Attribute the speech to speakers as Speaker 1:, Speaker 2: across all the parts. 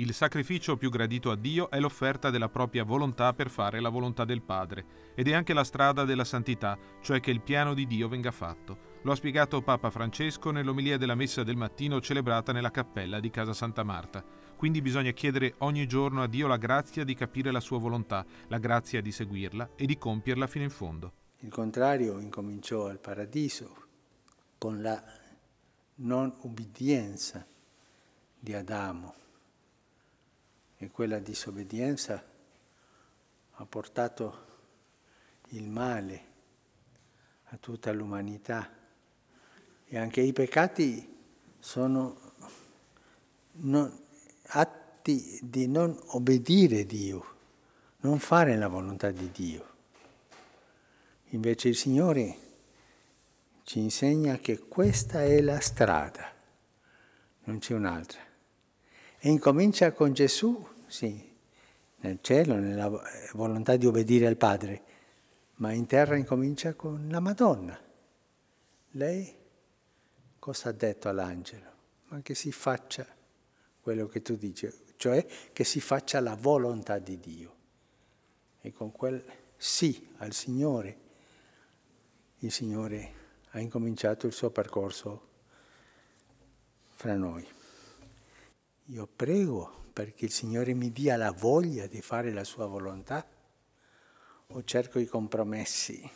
Speaker 1: Il sacrificio più gradito a Dio è l'offerta della propria volontà per fare la volontà del Padre, ed è anche la strada della santità, cioè che il piano di Dio venga fatto. Lo ha spiegato Papa Francesco nell'omilia della messa del mattino celebrata nella cappella di Casa Santa Marta. Quindi bisogna chiedere ogni giorno a Dio la grazia di capire la sua volontà, la grazia di seguirla e di compierla fino in fondo.
Speaker 2: Il contrario incominciò al paradiso con la non ubbidienza di Adamo e quella disobbedienza ha portato il male a tutta l'umanità e anche i peccati sono non, atti di non obbedire Dio, non fare la volontà di Dio. Invece il Signore ci insegna che questa è la strada, non c'è un'altra. E incomincia con Gesù, sì, nel cielo, nella volontà di obbedire al Padre, ma in terra incomincia con la Madonna. Lei cosa ha detto all'angelo? Ma che si faccia quello che tu dici, cioè che si faccia la volontà di Dio. E con quel sì al Signore, il Signore ha incominciato il suo percorso fra noi. Io prego perché il Signore mi dia la voglia di fare la sua volontà o cerco i compromessi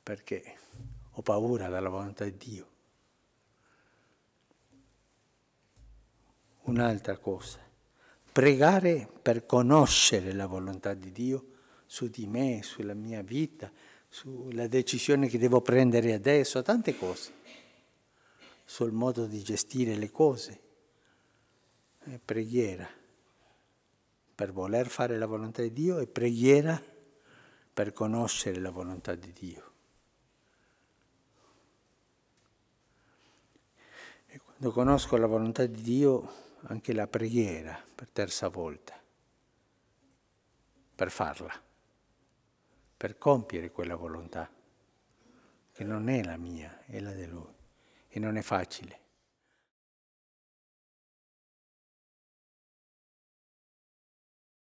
Speaker 2: perché ho paura della volontà di Dio. Un'altra cosa, pregare per conoscere la volontà di Dio su di me, sulla mia vita, sulla decisione che devo prendere adesso, tante cose, sul modo di gestire le cose preghiera per voler fare la volontà di Dio e preghiera per conoscere la volontà di Dio. E quando conosco la volontà di Dio, anche la preghiera per terza volta, per farla, per compiere quella volontà, che non è la mia, è la di Lui, e non è facile.